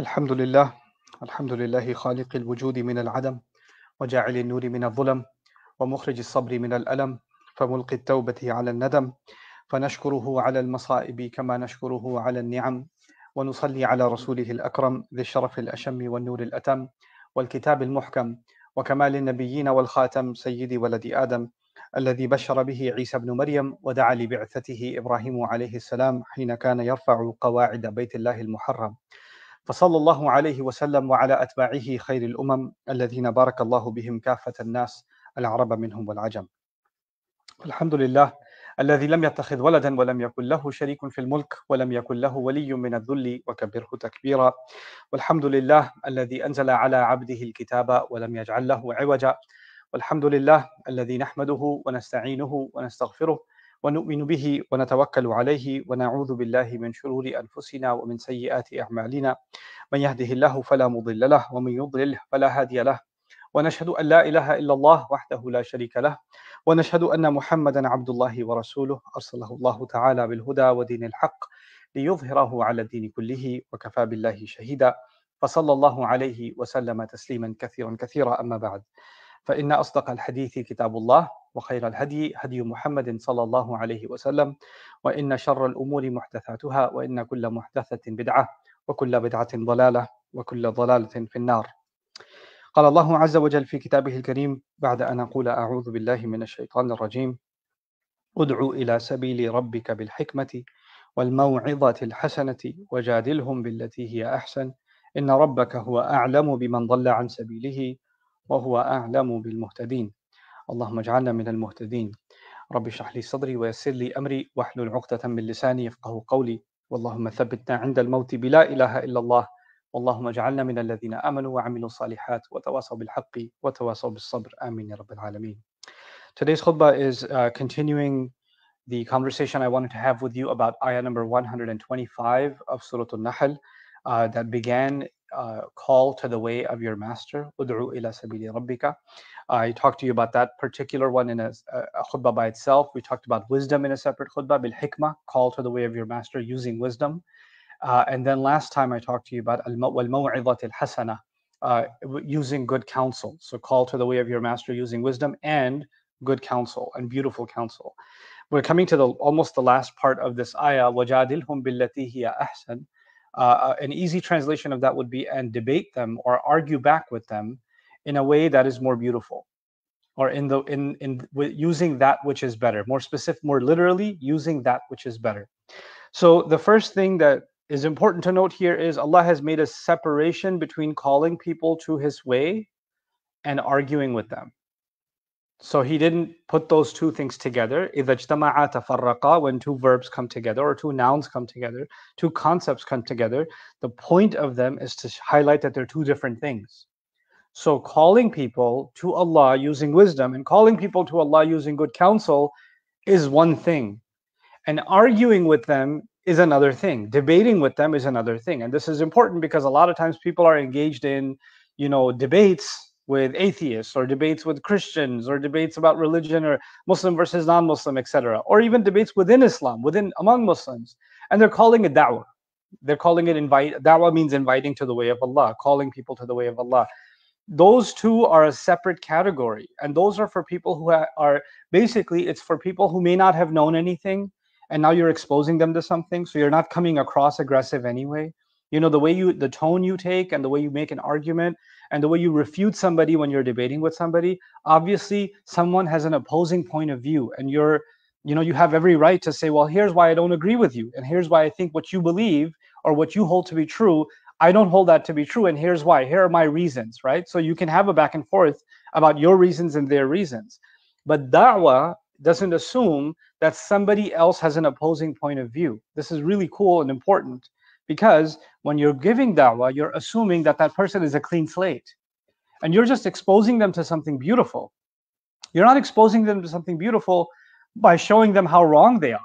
الحمد لله الحمد لله خالق الوجود من العدم وجاعل النور من الظلم ومخرج الصبر من الألم فملقي التوبة على الندم فنشكره على المصائب كما نشكره على النعم ونصلي على رسوله الأكرم ذي الشرف الأشم والنور الأتم والكتاب المحكم وكمال النبيين والخاتم سيد ولد آدم الذي بشر به عيسى بن مريم ودعا لبعثته إبراهيم عليه السلام حين كان يرفع قواعد بيت الله المحرم فصلى الله عليه وسلم وعلى أتباعه خير الأمم الذين بارك الله بهم كافة الناس العرب منهم والعجم الحمد لله الذي لم يتخذ ولدا ولم يكن له شريك في الملك ولم يكن له ولي من الذل وكبره تكبيرا والحمد لله الذي انزل على عبده الكتاب ولم يجعل له عوجا والحمد لله الذي نحمده ونستعينه ونستغفره ونؤمن به ونتوكل عليه ونعوذ بالله من شرور انفسنا ومن سيئات اعمالنا من يهده الله فلا مضل له ومن يضلل فلا هادي له ونشهد ان لا اله الا الله وحده لا شريك له ونشهد ان محمدا عبد الله ورسوله ارسله الله تعالى بالهدى ودين الحق ليظهره على الدين كله وكفى بالله شهيدا فصلى الله عليه وسلم تسليما كثيرا كثيرا اما بعد فإن أصدق الحديث كتاب الله وخير الهدي هدي محمد صلى الله عليه وسلم وإن شر الأمور محدثاتها وإن كل محدثة بدعة وكل بدعة ضلالة وكل ضلالة في النار قال الله عز وجل في كتابه الكريم بعد أن أقول أعوذ بالله من الشيطان الرجيم ادعو إلى سبيل ربك بالحكمة والموعظة الحسنة وجادلهم بالتي هي أحسن إن ربك هو أعلم بمن ضل عن سبيله وهو أعلم بالمهتدين اللهم اجعلنا من المهتدين رب اشرح لي صدري ويسر لي أمري واحلل عقدة من لساني يفقه قولي واللهم ثبتنا عند الموت بلا إله إلا الله اللهم اجعلنا من الذين آمنوا وعملوا الصالحات وتواصوا بالحق وتواصوا بالصبر آمين يا رب العالمين Today's khutbah is uh, continuing the conversation I wanted to have with you about ayah number 125 of Surah Al-Nahl uh, that began Uh, call to the way of your master. ila sabili rabbika. I talked to you about that particular one in a, a khutbah by itself. We talked about wisdom in a separate khutbah, bil hikmah, call to the way of your master using wisdom. Uh, and then last time I talked to you about al al hasana, uh, using good counsel. So call to the way of your master using wisdom and good counsel and beautiful counsel. We're coming to the almost the last part of this ayah, Wajadilhum بِالَّتِي هِيَ ahsan. Uh, uh, an easy translation of that would be and debate them or argue back with them in a way that is more beautiful or in the in in using that which is better more specific more literally using that which is better so the first thing that is important to note here is allah has made a separation between calling people to his way and arguing with them so he didn't put those two things together. When two verbs come together or two nouns come together, two concepts come together, the point of them is to highlight that they're two different things. So calling people to Allah using wisdom and calling people to Allah using good counsel is one thing. And arguing with them is another thing. Debating with them is another thing. And this is important because a lot of times people are engaged in, you know, debates with atheists or debates with Christians or debates about religion or Muslim versus non-Muslim, etc. Or even debates within Islam, within among Muslims. And they're calling it da'wah. They're calling it invite. Da'wah means inviting to the way of Allah, calling people to the way of Allah. Those two are a separate category. And those are for people who are basically, it's for people who may not have known anything. And now you're exposing them to something. So you're not coming across aggressive anyway you know the way you the tone you take and the way you make an argument and the way you refute somebody when you're debating with somebody obviously someone has an opposing point of view and you're you know you have every right to say well here's why i don't agree with you and here's why i think what you believe or what you hold to be true i don't hold that to be true and here's why here are my reasons right so you can have a back and forth about your reasons and their reasons but da'wah doesn't assume that somebody else has an opposing point of view this is really cool and important because when you're giving dawah, you're assuming that that person is a clean slate. And you're just exposing them to something beautiful. You're not exposing them to something beautiful by showing them how wrong they are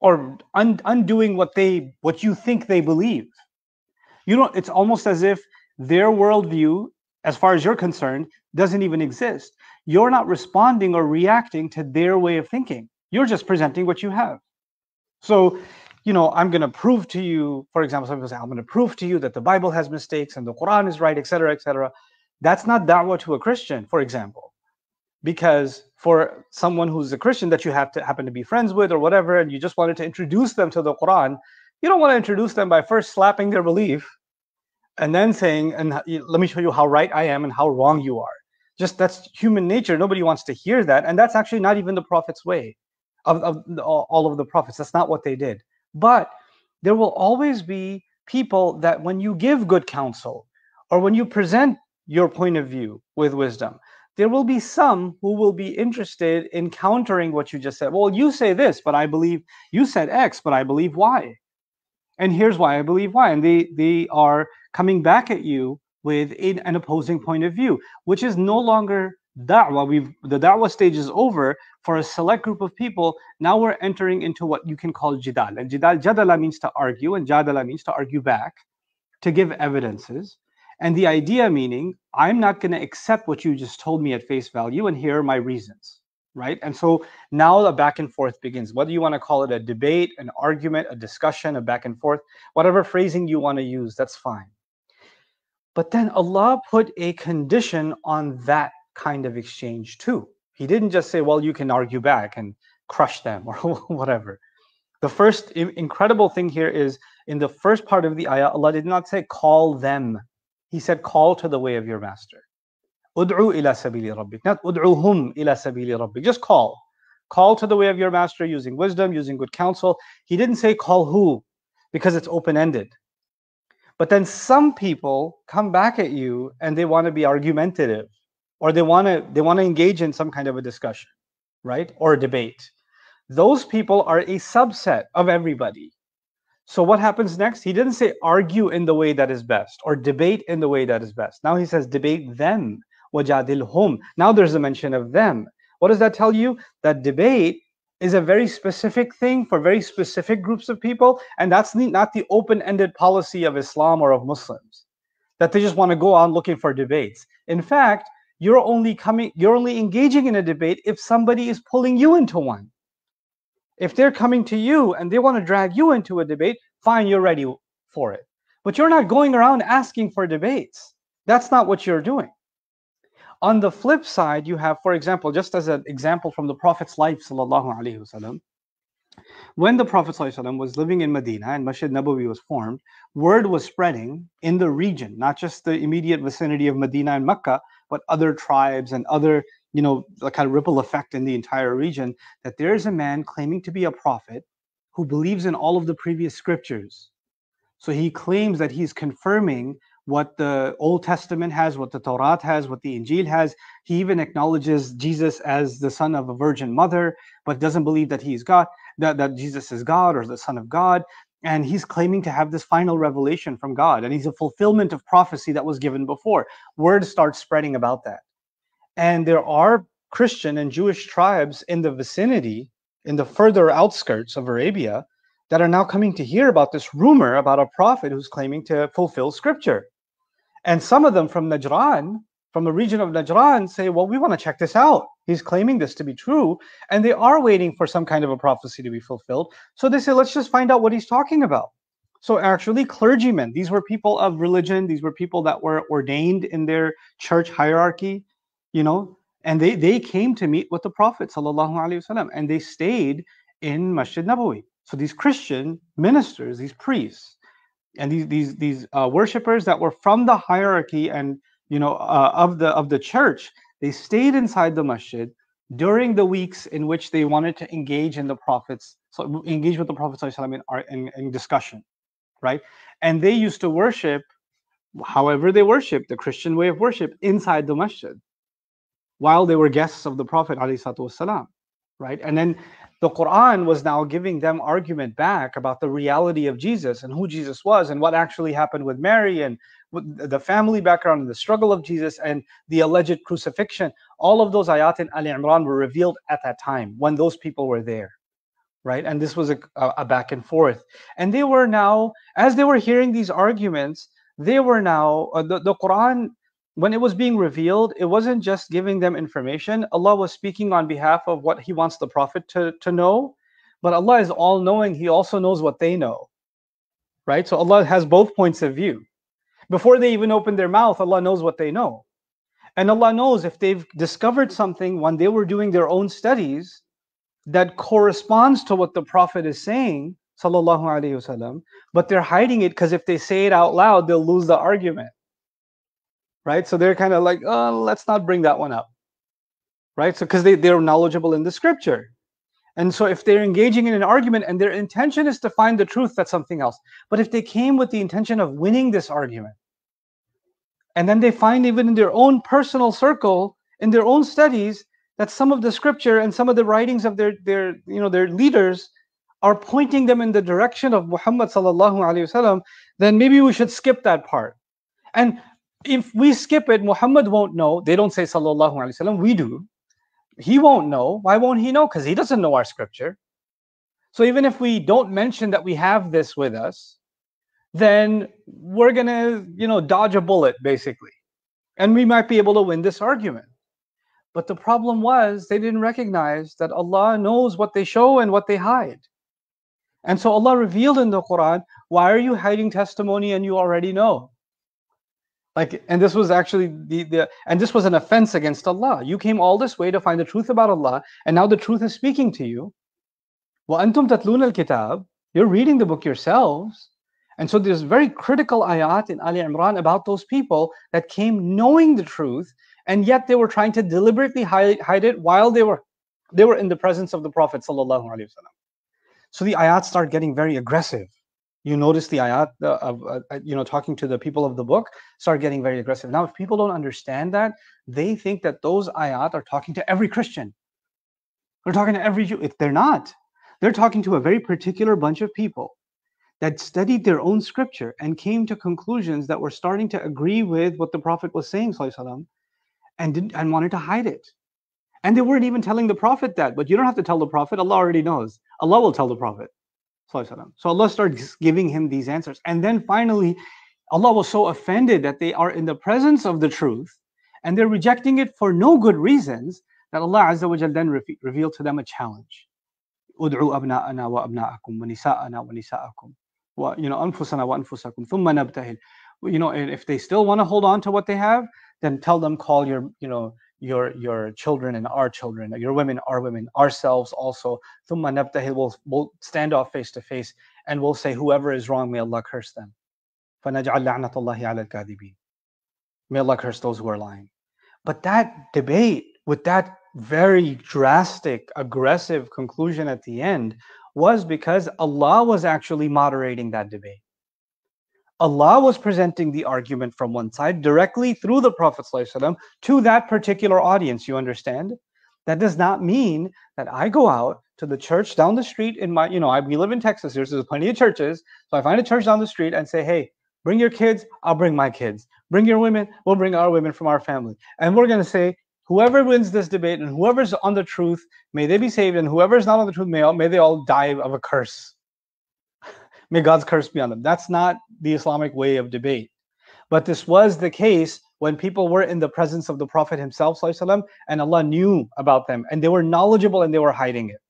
or un- undoing what they what you think they believe. You know, it's almost as if their worldview, as far as you're concerned, doesn't even exist. You're not responding or reacting to their way of thinking. You're just presenting what you have. So you know, I'm going to prove to you, for example, some people say, I'm going to prove to you that the Bible has mistakes and the Quran is right, etc., etc. That's not da'wah to a Christian, for example, because for someone who's a Christian that you have to happen to be friends with or whatever, and you just wanted to introduce them to the Quran, you don't want to introduce them by first slapping their belief and then saying, and let me show you how right I am and how wrong you are. Just that's human nature. Nobody wants to hear that. And that's actually not even the Prophet's way of, of all of the Prophets. That's not what they did. But there will always be people that when you give good counsel or when you present your point of view with wisdom, there will be some who will be interested in countering what you just said. Well, you say this, but I believe you said X, but I believe Y. And here's why I believe Y. And they, they are coming back at you with an opposing point of view, which is no longer da'wah, we've the da'wah stage is over for a select group of people. Now we're entering into what you can call jidal. And jidal, jadala means to argue, and jadala means to argue back, to give evidences. And the idea meaning, I'm not going to accept what you just told me at face value, and here are my reasons. Right. And so now the back and forth begins. Whether you want to call it a debate, an argument, a discussion, a back and forth, whatever phrasing you want to use, that's fine. But then Allah put a condition on that kind of exchange too. He didn't just say, well, you can argue back and crush them or whatever. The first incredible thing here is in the first part of the ayah, Allah did not say, call them. He said, call to the way of your master. Ud'u ila sabili Not ud'uhum ila sabili rabbik. Just call. Call to the way of your master using wisdom, using good counsel. He didn't say call who because it's open ended. But then some people come back at you and they want to be argumentative or they want to they want to engage in some kind of a discussion right or a debate those people are a subset of everybody so what happens next he didn't say argue in the way that is best or debate in the way that is best now he says debate them wajadilhum now there's a mention of them what does that tell you that debate is a very specific thing for very specific groups of people and that's not the open-ended policy of islam or of muslims that they just want to go on looking for debates in fact you're only coming you're only engaging in a debate if somebody is pulling you into one if they're coming to you and they want to drag you into a debate fine you're ready for it but you're not going around asking for debates that's not what you're doing on the flip side you have for example just as an example from the prophet's life sallallahu alaihi wasallam when the prophet sallallahu was living in medina and masjid nabawi was formed word was spreading in the region not just the immediate vicinity of medina and mecca but other tribes and other you know the kind of ripple effect in the entire region that there is a man claiming to be a prophet who believes in all of the previous scriptures so he claims that he's confirming what the old testament has what the torah has what the injil has he even acknowledges jesus as the son of a virgin mother but doesn't believe that he's god that, that jesus is god or the son of god and he's claiming to have this final revelation from God, and he's a fulfillment of prophecy that was given before. Word starts spreading about that. And there are Christian and Jewish tribes in the vicinity, in the further outskirts of Arabia, that are now coming to hear about this rumor about a prophet who's claiming to fulfill scripture. And some of them from Najran from the region of Najran say, well, we want to check this out. He's claiming this to be true. And they are waiting for some kind of a prophecy to be fulfilled. So they say, let's just find out what he's talking about. So actually, clergymen, these were people of religion, these were people that were ordained in their church hierarchy, you know, and they, they came to meet with the Prophet وسلم, and they stayed in Masjid Nabawi. So these Christian ministers, these priests, and these these these uh, worshippers that were from the hierarchy and you know, uh, of the of the church, they stayed inside the masjid during the weeks in which they wanted to engage in the prophets, so engage with the Prophet in, in, in discussion, right? And they used to worship however they worship, the Christian way of worship, inside the masjid while they were guests of the Prophet والسلام, right? And then the Quran was now giving them argument back about the reality of Jesus and who Jesus was and what actually happened with Mary and the family background and the struggle of Jesus and the alleged crucifixion, all of those ayat in Ali Imran were revealed at that time when those people were there, right? And this was a, a back and forth. And they were now, as they were hearing these arguments, they were now, uh, the, the Quran, when it was being revealed, it wasn't just giving them information. Allah was speaking on behalf of what He wants the Prophet to, to know. But Allah is all knowing, He also knows what they know, right? So Allah has both points of view. Before they even open their mouth, Allah knows what they know. And Allah knows if they've discovered something when they were doing their own studies that corresponds to what the Prophet is saying, sallallahu alaihi wasallam, but they're hiding it because if they say it out loud, they'll lose the argument. Right? So they're kind of like, oh, let's not bring that one up. Right? So because they, they're knowledgeable in the scripture. And so if they're engaging in an argument and their intention is to find the truth, that's something else. But if they came with the intention of winning this argument, and then they find even in their own personal circle, in their own studies, that some of the scripture and some of the writings of their their you know their leaders are pointing them in the direction of Muhammad sallallahu alaihi wasallam, then maybe we should skip that part. And if we skip it, Muhammad won't know. They don't say sallallahu alaihi wasallam. We do he won't know. Why won't he know? Because he doesn't know our scripture. So even if we don't mention that we have this with us, then we're gonna, you know, dodge a bullet basically. And we might be able to win this argument. But the problem was they didn't recognize that Allah knows what they show and what they hide. And so Allah revealed in the Quran, why are you hiding testimony and you already know? like and this was actually the, the and this was an offense against allah you came all this way to find the truth about allah and now the truth is speaking to you Well, antum tatlun al-kitab you're reading the book yourselves and so there's very critical ayat in ali imran about those people that came knowing the truth and yet they were trying to deliberately hide, hide it while they were they were in the presence of the prophet sallallahu alaihi wasallam so the ayat start getting very aggressive you notice the ayat of uh, uh, you know talking to the people of the book start getting very aggressive now if people don't understand that they think that those ayat are talking to every christian they're talking to every jew if they're not they're talking to a very particular bunch of people that studied their own scripture and came to conclusions that were starting to agree with what the prophet was saying وسلم, and didn't and wanted to hide it and they weren't even telling the prophet that but you don't have to tell the prophet allah already knows allah will tell the prophet so Allah starts giving him these answers. And then finally, Allah was so offended that they are in the presence of the truth and they're rejecting it for no good reasons that Allah Azza wa then re- revealed to them a challenge. ادعوا أبناءنا وأبناءكم ونساءنا ونساءكم و, you know, أنفسنا وأنفسكم ثم نبتهل. You know, if they still want to hold on to what they have, then tell them call your, you know, your your children and our children, your women, our women, ourselves also. Thumma will will stand off face to face and will say, whoever is wrong, may Allah curse them. May Allah curse those who are lying. But that debate with that very drastic, aggressive conclusion at the end was because Allah was actually moderating that debate. Allah was presenting the argument from one side directly through the Prophet ﷺ to that particular audience, you understand? That does not mean that I go out to the church down the street in my, you know, I, we live in Texas here, so there's plenty of churches. So I find a church down the street and say, hey, bring your kids, I'll bring my kids. Bring your women, we'll bring our women from our family. And we're going to say, whoever wins this debate and whoever's on the truth, may they be saved, and whoever's not on the truth, may, all, may they all die of a curse. May God's curse be on them. That's not the Islamic way of debate. But this was the case when people were in the presence of the Prophet himself, وسلم, and Allah knew about them, and they were knowledgeable and they were hiding it.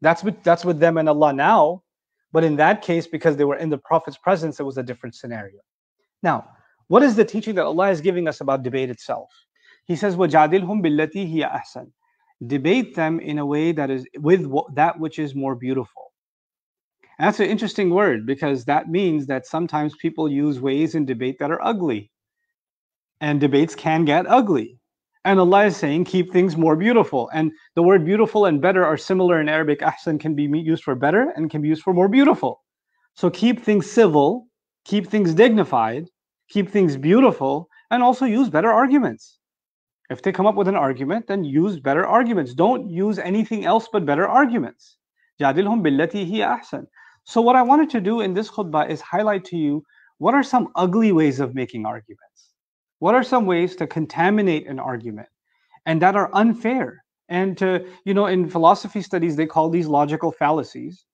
That's with that's with them and Allah now. But in that case, because they were in the Prophet's presence, it was a different scenario. Now, what is the teaching that Allah is giving us about debate itself? He says, وَجَادِلْهُمْ بِالَّتِي هِيَ أَحْسَنُ Debate them in a way that is with that which is more beautiful that's an interesting word because that means that sometimes people use ways in debate that are ugly. And debates can get ugly. And Allah is saying, keep things more beautiful. And the word beautiful and better are similar in Arabic. Ahsan can be used for better and can be used for more beautiful. So keep things civil, keep things dignified, keep things beautiful, and also use better arguments. If they come up with an argument, then use better arguments. Don't use anything else but better arguments. So what I wanted to do in this khutbah is highlight to you what are some ugly ways of making arguments? What are some ways to contaminate an argument and that are unfair? And to, you know, in philosophy studies, they call these logical fallacies.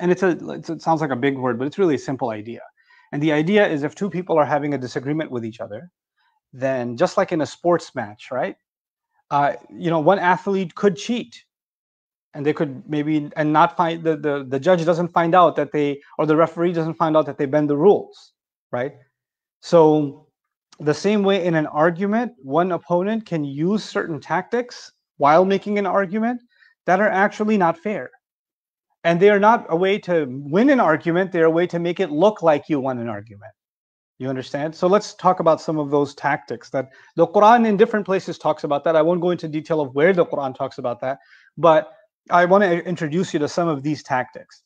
And it's a, it's, it sounds like a big word, but it's really a simple idea. And the idea is if two people are having a disagreement with each other, then just like in a sports match, right? Uh, you know, one athlete could cheat and they could maybe and not find the, the the judge doesn't find out that they or the referee doesn't find out that they bend the rules right so the same way in an argument one opponent can use certain tactics while making an argument that are actually not fair and they are not a way to win an argument they're a way to make it look like you won an argument you understand so let's talk about some of those tactics that the quran in different places talks about that i won't go into detail of where the quran talks about that but I want to introduce you to some of these tactics.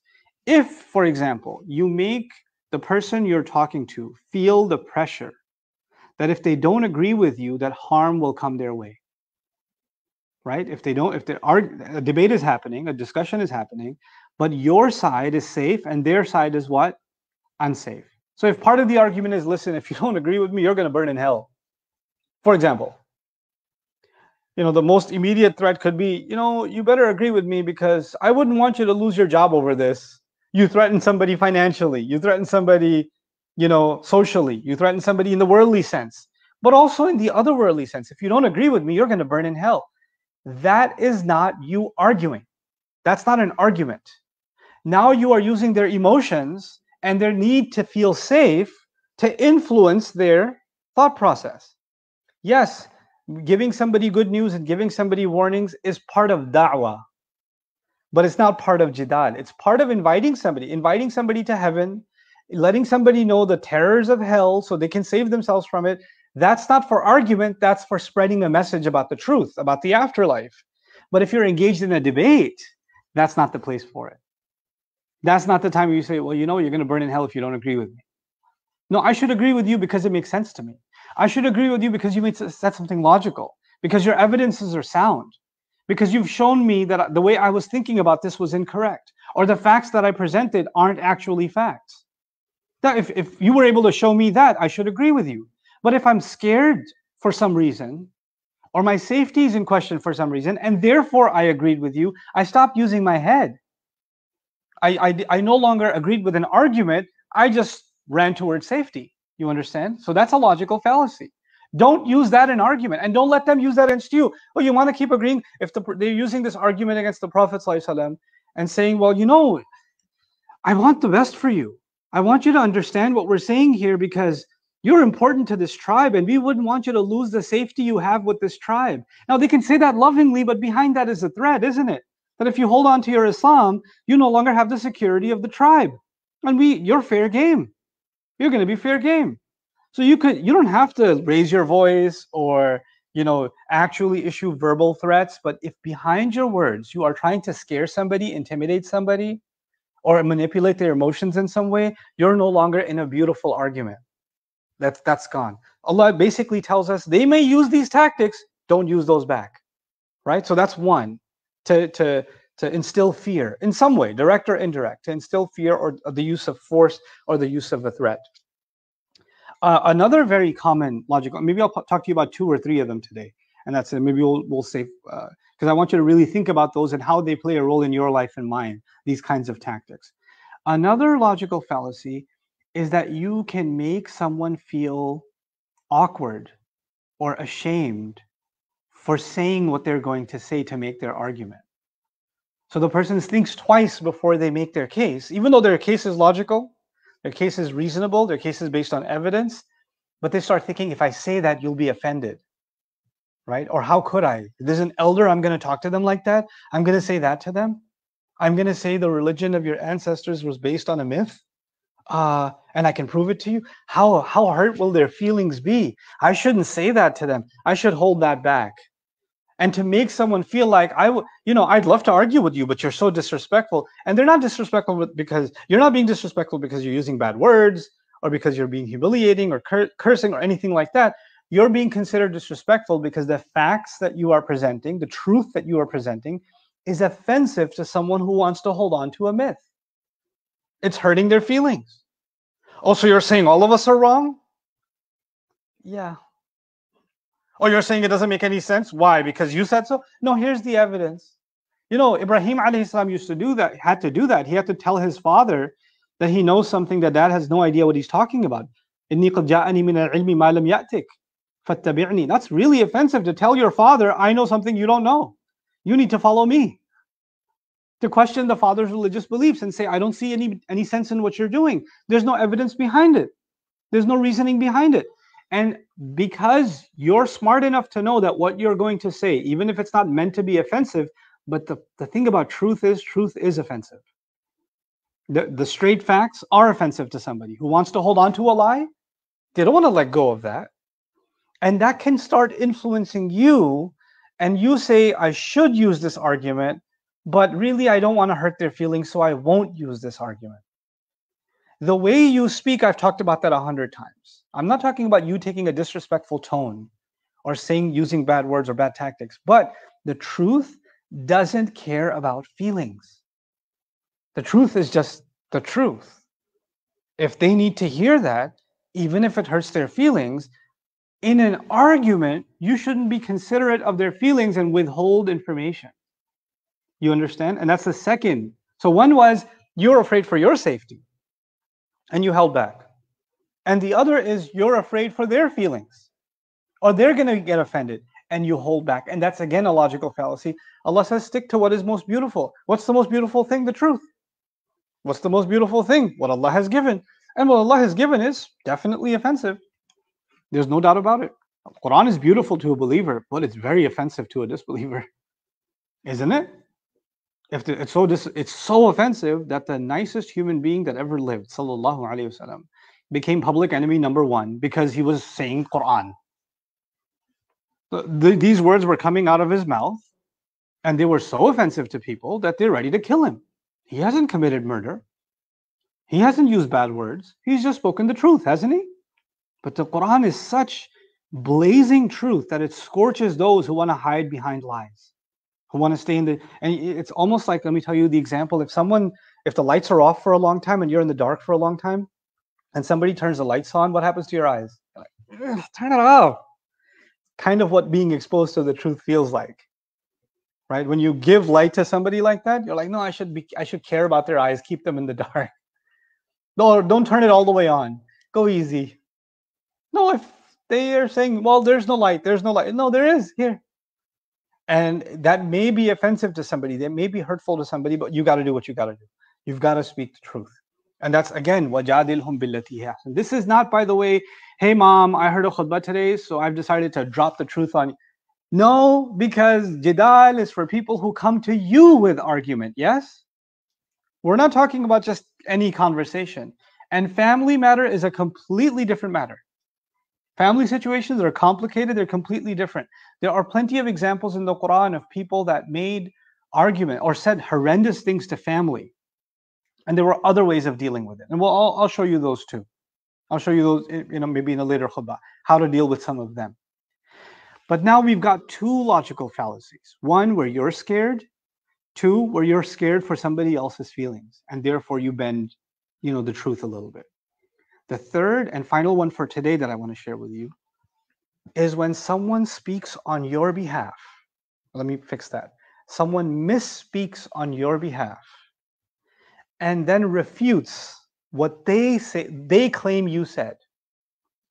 If, for example, you make the person you're talking to feel the pressure that if they don't agree with you, that harm will come their way. Right? If they don't, if there are a debate is happening, a discussion is happening, but your side is safe and their side is what? Unsafe. So if part of the argument is, listen, if you don't agree with me, you're going to burn in hell. For example, you know the most immediate threat could be you know you better agree with me because i wouldn't want you to lose your job over this you threaten somebody financially you threaten somebody you know socially you threaten somebody in the worldly sense but also in the other worldly sense if you don't agree with me you're going to burn in hell that is not you arguing that's not an argument now you are using their emotions and their need to feel safe to influence their thought process yes giving somebody good news and giving somebody warnings is part of da'wah but it's not part of jidal it's part of inviting somebody inviting somebody to heaven letting somebody know the terrors of hell so they can save themselves from it that's not for argument that's for spreading a message about the truth about the afterlife but if you're engaged in a debate that's not the place for it that's not the time you say well you know you're going to burn in hell if you don't agree with me no i should agree with you because it makes sense to me I should agree with you because you made said something logical, because your evidences are sound, because you've shown me that the way I was thinking about this was incorrect, or the facts that I presented aren't actually facts. That if, if you were able to show me that, I should agree with you. But if I'm scared for some reason, or my safety is in question for some reason, and therefore I agreed with you, I stopped using my head. I, I, I no longer agreed with an argument, I just ran towards safety. You understand? So that's a logical fallacy. Don't use that in argument and don't let them use that against you. But oh, you want to keep agreeing if the, they're using this argument against the Prophet ﷺ and saying, well, you know, I want the best for you. I want you to understand what we're saying here because you're important to this tribe and we wouldn't want you to lose the safety you have with this tribe. Now, they can say that lovingly, but behind that is a threat, isn't it? That if you hold on to your Islam, you no longer have the security of the tribe. And we, you're fair game you're going to be fair game. So you could you don't have to raise your voice or you know actually issue verbal threats, but if behind your words you are trying to scare somebody, intimidate somebody, or manipulate their emotions in some way, you're no longer in a beautiful argument. That's that's gone. Allah basically tells us they may use these tactics, don't use those back. Right? So that's one to to to instill fear in some way, direct or indirect, to instill fear or, or the use of force or the use of a threat. Uh, another very common logical, maybe I'll talk to you about two or three of them today, and that's it. Maybe we'll, we'll say, because uh, I want you to really think about those and how they play a role in your life and mine, these kinds of tactics. Another logical fallacy is that you can make someone feel awkward or ashamed for saying what they're going to say to make their argument. So the person thinks twice before they make their case, even though their case is logical, their case is reasonable, their case is based on evidence, but they start thinking, if I say that, you'll be offended, right? Or how could I? If there's an elder, I'm going to talk to them like that. I'm going to say that to them. I'm going to say the religion of your ancestors was based on a myth. Uh, and I can prove it to you. How how hurt will their feelings be? I shouldn't say that to them. I should hold that back and to make someone feel like I would, you know, I'd love to argue with you, but you're so disrespectful. And they're not disrespectful with, because you're not being disrespectful because you're using bad words or because you're being humiliating or cur- cursing or anything like that. You're being considered disrespectful because the facts that you are presenting, the truth that you are presenting, is offensive to someone who wants to hold on to a myth. It's hurting their feelings. Also, you're saying all of us are wrong? Yeah, Oh, you're saying it doesn't make any sense? Why? Because you said so? No, here's the evidence. You know, Ibrahim al salam used to do that, had to do that. He had to tell his father that he knows something that dad has no idea what he's talking about. That's really offensive to tell your father, I know something you don't know. You need to follow me. To question the father's religious beliefs and say, I don't see any, any sense in what you're doing. There's no evidence behind it. There's no reasoning behind it. And because you're smart enough to know that what you're going to say, even if it's not meant to be offensive, but the, the thing about truth is, truth is offensive. The, the straight facts are offensive to somebody who wants to hold on to a lie. They don't want to let go of that. And that can start influencing you. And you say, I should use this argument, but really I don't want to hurt their feelings, so I won't use this argument. The way you speak, I've talked about that a hundred times I'm not talking about you taking a disrespectful tone or saying using bad words or bad tactics, but the truth doesn't care about feelings. The truth is just the truth. If they need to hear that, even if it hurts their feelings, in an argument, you shouldn't be considerate of their feelings and withhold information. You understand? And that's the second. So one was you're afraid for your safety and you held back. And the other is you're afraid for their feelings or they're going to get offended and you hold back. And that's again a logical fallacy. Allah says, stick to what is most beautiful. What's the most beautiful thing? The truth. What's the most beautiful thing? What Allah has given. And what Allah has given is definitely offensive. There's no doubt about it. The Quran is beautiful to a believer, but it's very offensive to a disbeliever, isn't it? If the, it's so dis, it's so offensive that the nicest human being that ever lived, sallallahu alaihi wasallam, became public enemy number one because he was saying Quran. The, the, these words were coming out of his mouth, and they were so offensive to people that they're ready to kill him. He hasn't committed murder. He hasn't used bad words. He's just spoken the truth, hasn't he? But the Quran is such blazing truth that it scorches those who want to hide behind lies, who want to stay in the. And it's almost like, let me tell you the example if someone, if the lights are off for a long time and you're in the dark for a long time, and somebody turns the lights on, what happens to your eyes? Like, turn it off. Kind of what being exposed to the truth feels like. Right? When you give light to somebody like that, you're like, no, I should be I should care about their eyes, keep them in the dark. No, don't turn it all the way on. Go easy. No, if they are saying, well, there's no light, there's no light. No, there is here. And that may be offensive to somebody, that may be hurtful to somebody, but you got to do what you got to do. You've got to speak the truth. And that's again, وَجَادِلْهُمْ بِالَّتِي هِيَ This is not, by the way, hey mom, I heard a khutbah today, so I've decided to drop the truth on you. No, because jidal is for people who come to you with argument, yes? We're not talking about just any conversation. And family matter is a completely different matter. Family situations are complicated, they're completely different. There are plenty of examples in the Quran of people that made argument or said horrendous things to family and there were other ways of dealing with it. And well, I'll, I'll show you those too. I'll show you those, eh, you know, maybe in a later khutbah, how to deal with some of them. But now we've got two logical fallacies. One where you're scared, two where you're scared for somebody else's feelings, and therefore you bend, you know, the truth a little bit. The third and final one for today that I want to share with you is when someone speaks on your behalf. Let me fix that. Someone misspeaks on your behalf and then refutes what they say they claim you said.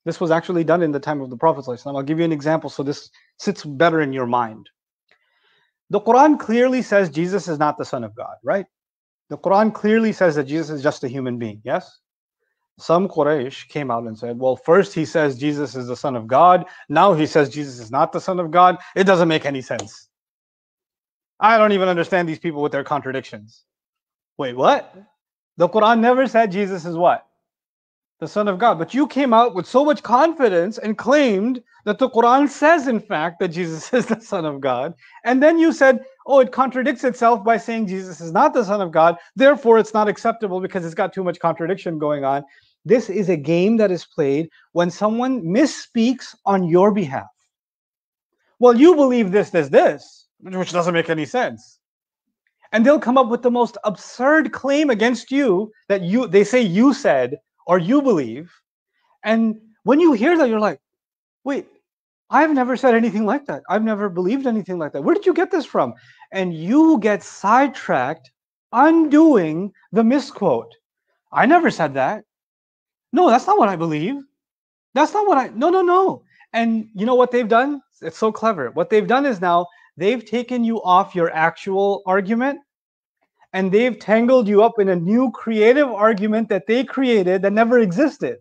This was actually done in the time of the Prophet. I'll give you an example so this sits better in your mind. The Quran clearly says Jesus is not the Son of God, right? The Quran clearly says that Jesus is just a human being, yes? Some Quraysh came out and said, well, first he says Jesus is the Son of God. Now he says Jesus is not the Son of God. It doesn't make any sense. I don't even understand these people with their contradictions. Wait, what? The Quran never said Jesus is what? The Son of God. But you came out with so much confidence and claimed that the Quran says, in fact, that Jesus is the Son of God. And then you said, oh, it contradicts itself by saying Jesus is not the Son of God. Therefore, it's not acceptable because it's got too much contradiction going on. This is a game that is played when someone misspeaks on your behalf. Well, you believe this, this, this, which doesn't make any sense and they'll come up with the most absurd claim against you that you they say you said or you believe and when you hear that you're like wait i've never said anything like that i've never believed anything like that where did you get this from and you get sidetracked undoing the misquote i never said that no that's not what i believe that's not what i no no no and you know what they've done it's so clever what they've done is now they've taken you off your actual argument and they've tangled you up in a new creative argument that they created that never existed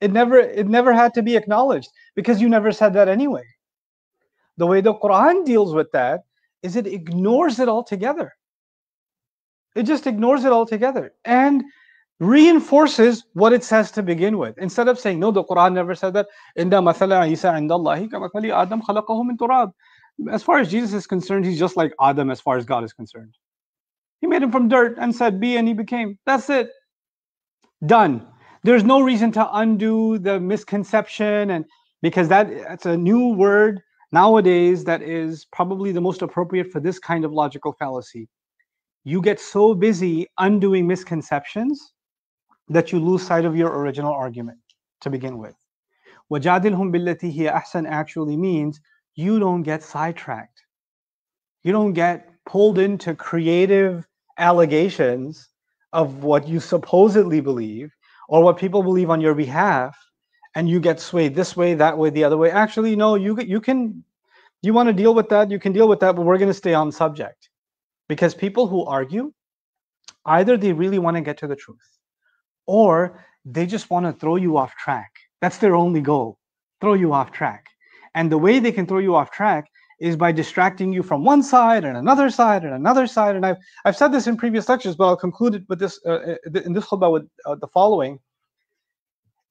it never it never had to be acknowledged because you never said that anyway the way the quran deals with that is it ignores it altogether it just ignores it altogether and reinforces what it says to begin with instead of saying no the quran never said that as far as jesus is concerned he's just like adam as far as god is concerned he made him from dirt and said, Be, and he became. That's it. Done. There's no reason to undo the misconception, and because that that's a new word nowadays that is probably the most appropriate for this kind of logical fallacy. You get so busy undoing misconceptions that you lose sight of your original argument to begin with. وَجَادِلْهُمْ بِالَّتِي هِيَ أَحْسَن actually means you don't get sidetracked. You don't get pulled into creative allegations of what you supposedly believe or what people believe on your behalf and you get swayed this way that way the other way actually no you you can you want to deal with that you can deal with that but we're going to stay on subject because people who argue either they really want to get to the truth or they just want to throw you off track that's their only goal throw you off track and the way they can throw you off track is by distracting you from one side and another side and another side. And I've, I've said this in previous lectures, but I'll conclude it with this uh, uh in this khutbah with uh, the following.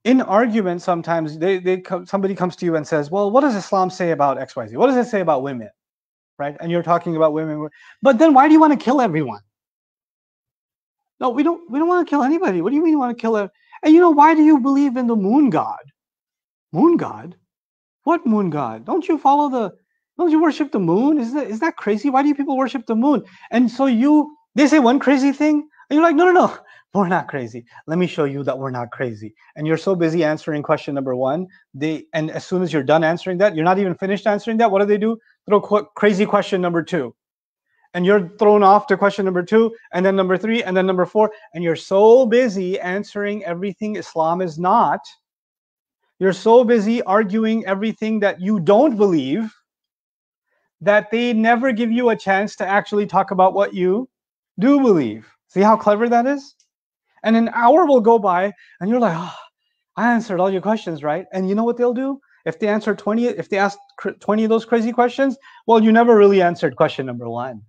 In argument, sometimes they, they come, somebody comes to you and says, "Well, what does Islam say about X, Y, Z? What does it say about women?" Right? And you're talking about women, but then why do you want to kill everyone? No, we don't. We don't want to kill anybody. What do you mean you want to kill? A, and you know why do you believe in the moon god? Moon god? What moon god? Don't you follow the don't you worship the moon? Is that is that crazy? Why do you people worship the moon? And so you they say one crazy thing, and you're like, no, no, no, we're not crazy. Let me show you that we're not crazy. And you're so busy answering question number one, they and as soon as you're done answering that, you're not even finished answering that. What do they do? Throw qu- crazy question number two, and you're thrown off to question number two, and then number three, and then number four, and you're so busy answering everything Islam is not. You're so busy arguing everything that you don't believe that they never give you a chance to actually talk about what you do believe. See how clever that is? And an hour will go by, and you're like, oh, I answered all your questions, right? And you know what they'll do? If they answer 20, if they ask 20 of those crazy questions, well, you never really answered question number one.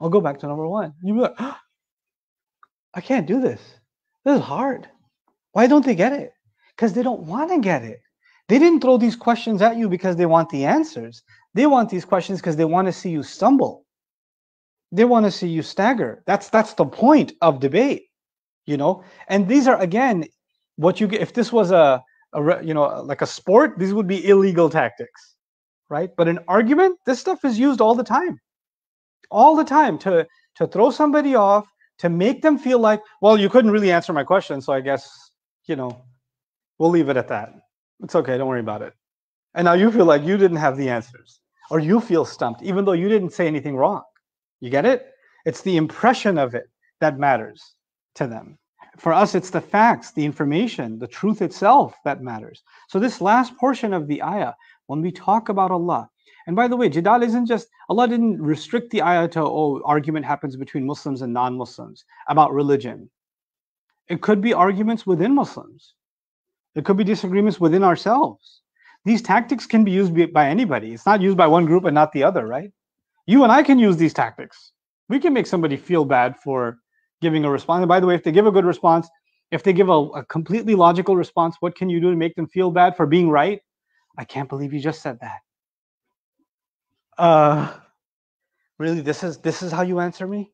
I'll go back to number one. You'll be like, oh, I can't do this. This is hard. Why don't they get it? Because they don't want to get it. They didn't throw these questions at you because they want the answers. They want these questions because they want to see you stumble. They want to see you stagger. That's that's the point of debate, you know. And these are again what you get if this was a, a you know like a sport, these would be illegal tactics, right? But an argument, this stuff is used all the time, all the time to to throw somebody off, to make them feel like, well, you couldn't really answer my question, so I guess you know we'll leave it at that. It's okay, don't worry about it. And now you feel like you didn't have the answers or you feel stumped, even though you didn't say anything wrong. You get it? It's the impression of it that matters to them. For us, it's the facts, the information, the truth itself that matters. So, this last portion of the ayah, when we talk about Allah, and by the way, jidal isn't just, Allah didn't restrict the ayah to, oh, argument happens between Muslims and non Muslims about religion. It could be arguments within Muslims, it could be disagreements within ourselves these tactics can be used by anybody. It's not used by one group and not the other, right? You and I can use these tactics. We can make somebody feel bad for giving a response. And by the way, if they give a good response, if they give a, a completely logical response, what can you do to make them feel bad for being right? I can't believe you just said that. Uh, really, this is this is how you answer me?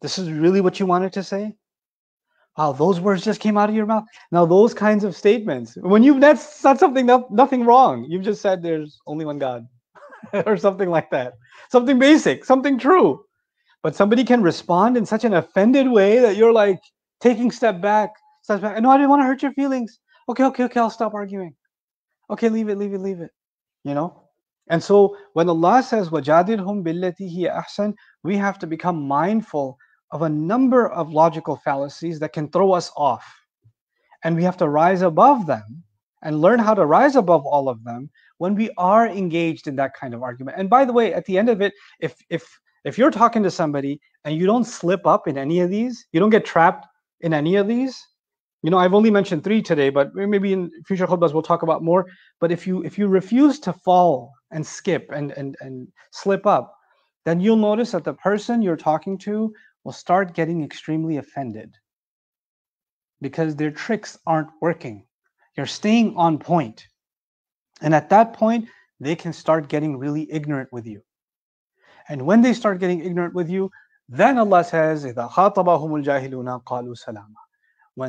This is really what you wanted to say? wow, oh, those words just came out of your mouth. Now, those kinds of statements, when you've that's said something, nothing wrong, you've just said there's only one God or something like that, something basic, something true. But somebody can respond in such an offended way that you're like taking step back, step back. No, I didn't want to hurt your feelings. Okay, okay, okay, I'll stop arguing. Okay, leave it, leave it, leave it. You know? And so when Allah says, وَجَادِرْهُمْ بِالَّتِي هِيَ ahsan," we have to become mindful of a number of logical fallacies that can throw us off. And we have to rise above them and learn how to rise above all of them when we are engaged in that kind of argument. And by the way, at the end of it, if if if you're talking to somebody and you don't slip up in any of these, you don't get trapped in any of these, you know, I've only mentioned three today, but maybe in future khutbas we'll talk about more. But if you if you refuse to fall and skip and and and slip up, then you'll notice that the person you're talking to will start getting extremely offended because their tricks aren't working. You're staying on point. And at that point, they can start getting really ignorant with you. And when they start getting ignorant with you, then Allah says, When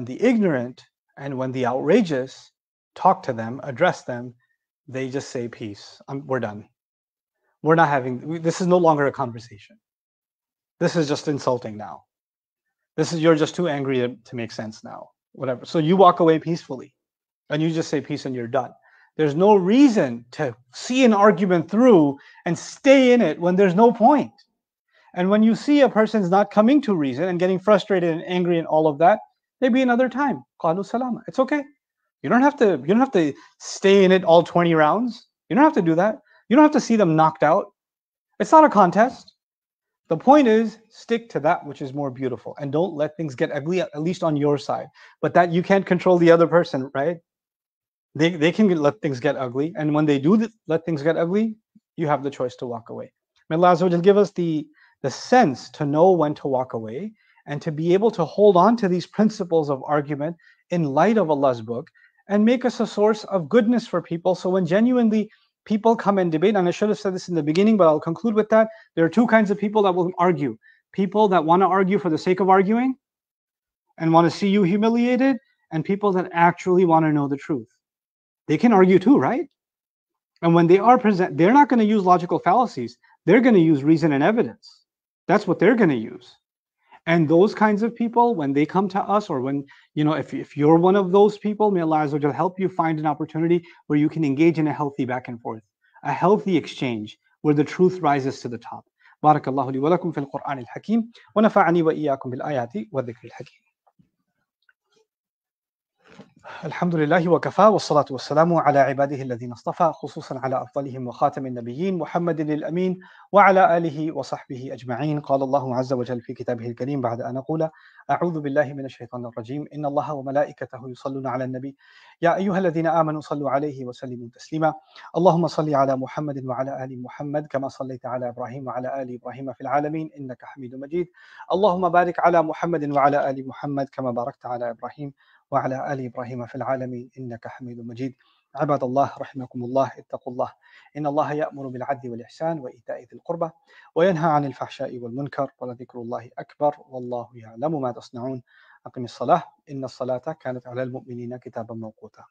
the ignorant and when the outrageous talk to them, address them, they just say, Peace, I'm, um, we're done. We're not having, this is no longer a conversation this is just insulting now this is you're just too angry to, to make sense now whatever so you walk away peacefully and you just say peace and you're done there's no reason to see an argument through and stay in it when there's no point and when you see a person's not coming to reason and getting frustrated and angry and all of that maybe another time salama it's okay you don't have to you don't have to stay in it all 20 rounds you don't have to do that you don't have to see them knocked out it's not a contest the point is, stick to that which is more beautiful and don't let things get ugly, at least on your side. But that you can't control the other person, right? They, they can let things get ugly. And when they do th- let things get ugly, you have the choice to walk away. May Allah will give us the, the sense to know when to walk away and to be able to hold on to these principles of argument in light of Allah's book and make us a source of goodness for people. So when genuinely people come and debate. And I should have said this in the beginning, but I'll conclude with that. There are two kinds of people that will argue people that want to argue for the sake of arguing and want to see you humiliated, and people that actually want to know the truth. They can argue too, right? And when they are present, they're not going to use logical fallacies. They're going to use reason and evidence. That's what they're going to use. And those kinds of people, when they come to us, or when, you know, if, if you're one of those people, may Allah Azza help you find an opportunity where you can engage in a healthy back and forth, a healthy exchange where the truth rises to the top. بارك الله لي ولكم في القرآن الحكيم ونفعني وإياكم بالآيات والذكر الحكيم الحمد لله وكفى والصلاة والسلام على عباده الذين اصطفى خصوصا على أفضلهم وخاتم النبيين محمد الأمين وعلى آله وصحبه أجمعين قال الله عز وجل في كتابه الكريم بعد أن أقول أعوذ بالله من الشيطان الرجيم إن الله وملائكته يصلون على النبي يا أيها الذين آمنوا صلوا عليه وسلموا تسليما اللهم صل على محمد وعلى آل محمد كما صليت على إبراهيم وعلى آل إبراهيم في العالمين إنك حميد مجيد اللهم بارك على محمد وعلى آل محمد كما باركت على إبراهيم وعلى ال ابراهيم في العالمين انك حميد مجيد عباد الله رحمكم الله اتقوا الله ان الله يامر بالعدل والاحسان وايتاء ذي القربى وينهى عن الفحشاء والمنكر ولذكر الله اكبر والله يعلم ما تصنعون اقم الصلاه ان الصلاه كانت على المؤمنين كتابا موقوتا